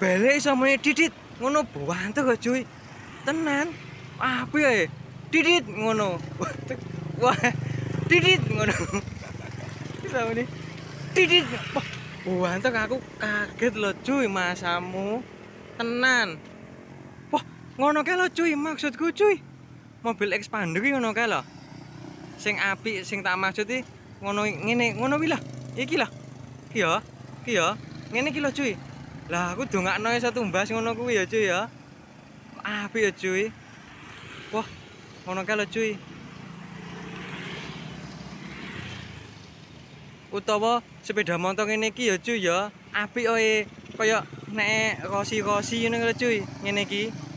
Bele iso muni didit ngono bantu kok cuy. Tenan. Apa ya? Didit ngono. Wah. Didit ngono. Iso muni. Didit. Bantu aku kaget lo cuy masamu. Tenan. Wah, ngono kae lo cuy maksudku cuy. Mobil expander iki ngono kae lo. Sing apik sing tak maksud iki ngono ngene ngono iki lho. Iki lho. Iki iki ya. Ngene iki lho cuy. Lah aku dongakno iso tumbas ngono kuwi ya cuy ya. Apik ya cuy. Wah, ngono kae lho cuy. Utawa sepeda motor ngene iki ya cuy ya. Apik oe kaya nek rosi-rosi ngene lho cuy. Ngene iki.